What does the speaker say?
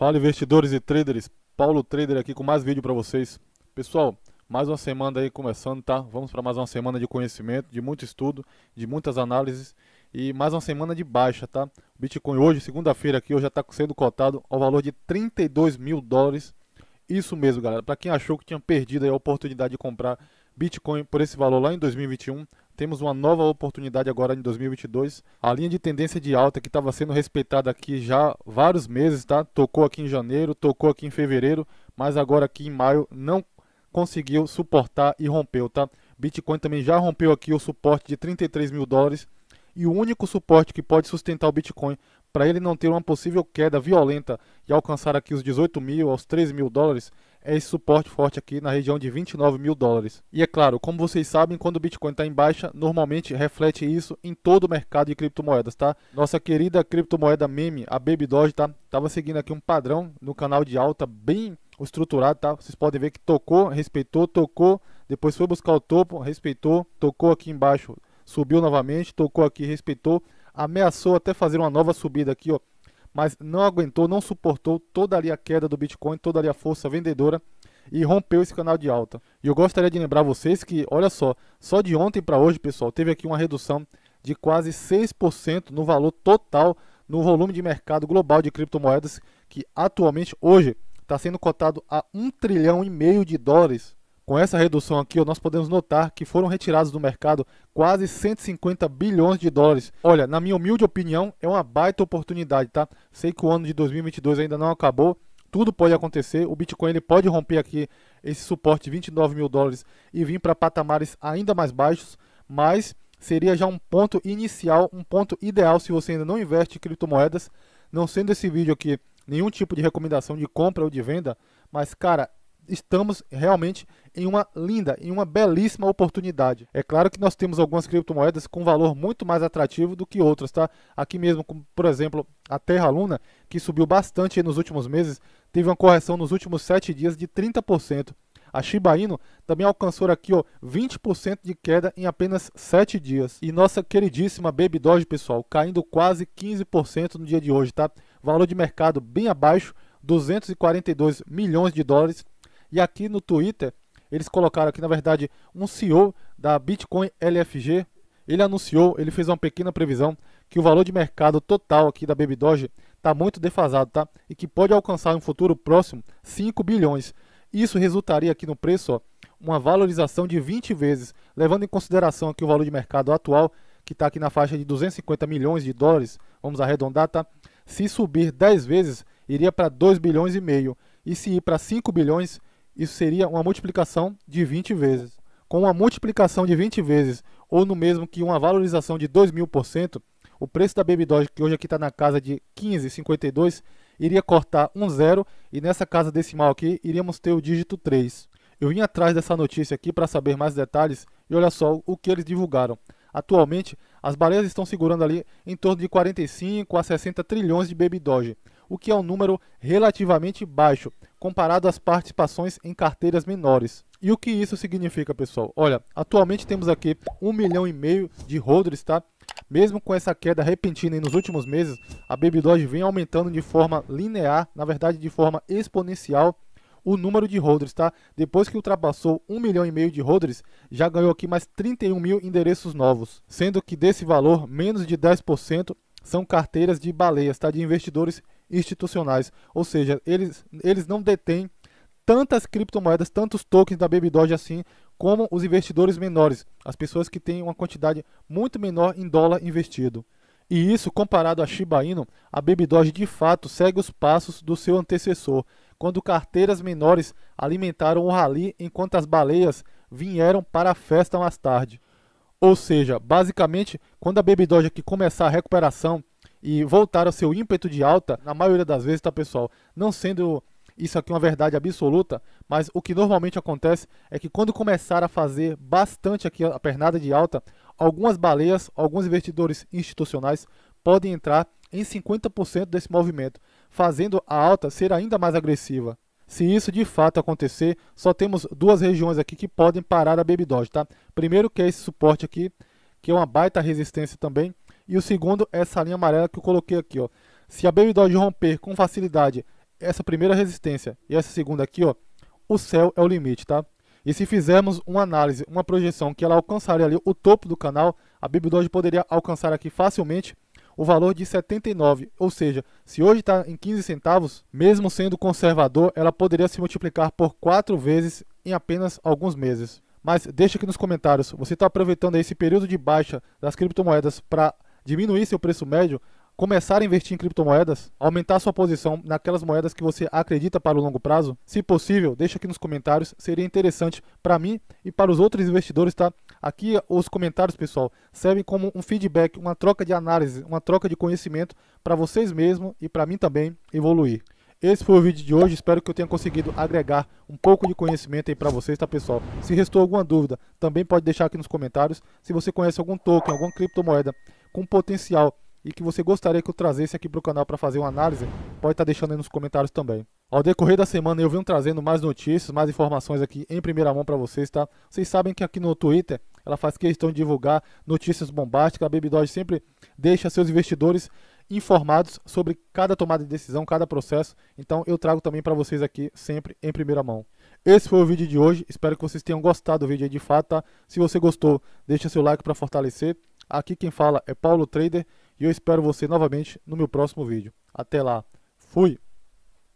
Fala investidores e traders, Paulo Trader aqui com mais vídeo para vocês. Pessoal, mais uma semana aí começando, tá? Vamos para mais uma semana de conhecimento, de muito estudo, de muitas análises e mais uma semana de baixa, tá? Bitcoin hoje, segunda-feira aqui, hoje já está sendo cotado ao valor de 32 mil dólares. Isso mesmo, galera. Para quem achou que tinha perdido a oportunidade de comprar Bitcoin por esse valor lá em 2021, temos uma nova oportunidade agora em 2022. A linha de tendência de alta que estava sendo respeitada aqui já vários meses, tá? Tocou aqui em janeiro, tocou aqui em fevereiro, mas agora aqui em maio não conseguiu suportar e rompeu, tá? Bitcoin também já rompeu aqui o suporte de 33 mil dólares e o único suporte que pode sustentar o Bitcoin para ele não ter uma possível queda violenta e alcançar aqui os 18 mil aos 13 mil dólares é esse suporte forte aqui na região de 29 mil dólares. E é claro, como vocês sabem, quando o Bitcoin está em baixa, normalmente reflete isso em todo o mercado de criptomoedas, tá? Nossa querida criptomoeda meme, a Baby Doge, tá? Tava seguindo aqui um padrão no canal de alta bem estruturado, tá? Vocês podem ver que tocou, respeitou, tocou, depois foi buscar o topo, respeitou, tocou aqui embaixo, subiu novamente, tocou aqui, respeitou, ameaçou até fazer uma nova subida aqui, ó, mas não aguentou, não suportou toda ali a queda do Bitcoin, toda ali a força vendedora e rompeu esse canal de alta. E eu gostaria de lembrar vocês que, olha só, só de ontem para hoje, pessoal, teve aqui uma redução de quase 6% no valor total no volume de mercado global de criptomoedas, que atualmente hoje está sendo cotado a 1 trilhão e meio de dólares. Com essa redução aqui, nós podemos notar que foram retirados do mercado quase 150 bilhões de dólares. Olha, na minha humilde opinião, é uma baita oportunidade, tá? Sei que o ano de 2022 ainda não acabou, tudo pode acontecer. O Bitcoin ele pode romper aqui esse suporte de 29 mil dólares e vir para patamares ainda mais baixos, mas seria já um ponto inicial, um ponto ideal se você ainda não investe em criptomoedas. Não sendo esse vídeo aqui nenhum tipo de recomendação de compra ou de venda, mas cara, estamos realmente em uma linda, em uma belíssima oportunidade. É claro que nós temos algumas criptomoedas com valor muito mais atrativo do que outras, tá? Aqui mesmo, como, por exemplo, a Terra Luna, que subiu bastante nos últimos meses, teve uma correção nos últimos 7 dias de 30%. A Shiba Inu também alcançou aqui ó, 20% de queda em apenas 7 dias. E nossa queridíssima Baby Doge, pessoal, caindo quase 15% no dia de hoje, tá? Valor de mercado bem abaixo, 242 milhões de dólares e aqui no Twitter, eles colocaram aqui, na verdade, um CEO da Bitcoin LFG. Ele anunciou, ele fez uma pequena previsão que o valor de mercado total aqui da Baby Doge está muito defasado, tá? E que pode alcançar em um futuro próximo 5 bilhões. Isso resultaria aqui no preço, ó, uma valorização de 20 vezes, levando em consideração aqui o valor de mercado atual, que está aqui na faixa de 250 milhões de dólares, vamos arredondar, tá? Se subir 10 vezes, iria para 2 bilhões e meio. E se ir para 5 bilhões, isso seria uma multiplicação de 20 vezes. Com uma multiplicação de 20 vezes, ou no mesmo que uma valorização de 2.000%, o preço da Baby Doge, que hoje aqui está na casa de 15,52, iria cortar um zero e nessa casa decimal aqui iríamos ter o dígito 3. Eu vim atrás dessa notícia aqui para saber mais detalhes e olha só o que eles divulgaram. Atualmente, as baleias estão segurando ali em torno de 45 a 60 trilhões de Baby Doge o que é um número relativamente baixo comparado às participações em carteiras menores. E o que isso significa, pessoal? Olha, atualmente temos aqui 1 milhão e meio de holders, tá? Mesmo com essa queda repentina nos últimos meses, a Baby Doge vem aumentando de forma linear, na verdade de forma exponencial, o número de holders, tá? Depois que ultrapassou 1 milhão e meio de holders, já ganhou aqui mais 31 mil endereços novos, sendo que desse valor, menos de 10% são carteiras de baleias, tá? De investidores institucionais, ou seja, eles, eles não detêm tantas criptomoedas, tantos tokens da Baby assim como os investidores menores, as pessoas que têm uma quantidade muito menor em dólar investido. E isso, comparado a Shiba Inu, a Baby de fato segue os passos do seu antecessor, quando carteiras menores alimentaram o rally enquanto as baleias vieram para a festa mais tarde. Ou seja, basicamente, quando a Baby aqui começar a recuperação, e voltar ao seu ímpeto de alta, na maioria das vezes, tá pessoal? Não sendo isso aqui uma verdade absoluta, mas o que normalmente acontece é que quando começar a fazer bastante aqui a pernada de alta, algumas baleias, alguns investidores institucionais podem entrar em 50% desse movimento, fazendo a alta ser ainda mais agressiva. Se isso de fato acontecer, só temos duas regiões aqui que podem parar a Baby Doge, tá? Primeiro que é esse suporte aqui, que é uma baita resistência também, e o segundo é essa linha amarela que eu coloquei aqui, ó. Se a Baby romper com facilidade essa primeira resistência e essa segunda aqui, ó, o céu é o limite, tá? E se fizermos uma análise, uma projeção que ela alcançaria ali o topo do canal, a Baby poderia alcançar aqui facilmente o valor de 79, ou seja, se hoje está em 15 centavos, mesmo sendo conservador, ela poderia se multiplicar por 4 vezes em apenas alguns meses. Mas deixa aqui nos comentários, você está aproveitando esse período de baixa das criptomoedas para diminuir seu preço médio, começar a investir em criptomoedas, aumentar sua posição naquelas moedas que você acredita para o longo prazo? Se possível, deixa aqui nos comentários, seria interessante para mim e para os outros investidores, tá? Aqui os comentários, pessoal, servem como um feedback, uma troca de análise, uma troca de conhecimento para vocês mesmo e para mim também evoluir. Esse foi o vídeo de hoje, espero que eu tenha conseguido agregar um pouco de conhecimento aí para vocês, tá pessoal? Se restou alguma dúvida, também pode deixar aqui nos comentários. Se você conhece algum token, alguma criptomoeda com potencial e que você gostaria que eu trazesse aqui para o canal para fazer uma análise, pode estar tá deixando aí nos comentários também. Ao decorrer da semana eu venho trazendo mais notícias, mais informações aqui em primeira mão para vocês, tá? Vocês sabem que aqui no Twitter ela faz questão de divulgar notícias bombásticas, a Baby sempre deixa seus investidores informados sobre cada tomada de decisão, cada processo. Então eu trago também para vocês aqui sempre em primeira mão. Esse foi o vídeo de hoje, espero que vocês tenham gostado do vídeo aí de fato, tá? Se você gostou, deixa seu like para fortalecer Aqui quem fala é Paulo Trader e eu espero você novamente no meu próximo vídeo. Até lá, fui!